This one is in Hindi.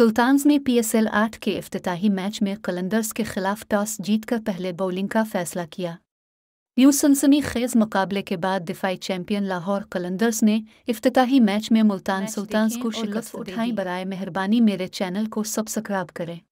सुल्तान्स ने पीएसएल आठ के अफ्ताही मैच में कलंदर्स के खिलाफ टॉस जीतकर पहले बॉलिंग का फैसला किया यूं सनसनी खेज मुकाबले के बाद दिफाई चैंपियन लाहौर कलंदर्स ने अफ्ताही मैच में मुल्तान सुल्तान्स को शिकस्त उठाई बरए मेहरबानी मेरे चैनल को सब्सक्राइब करें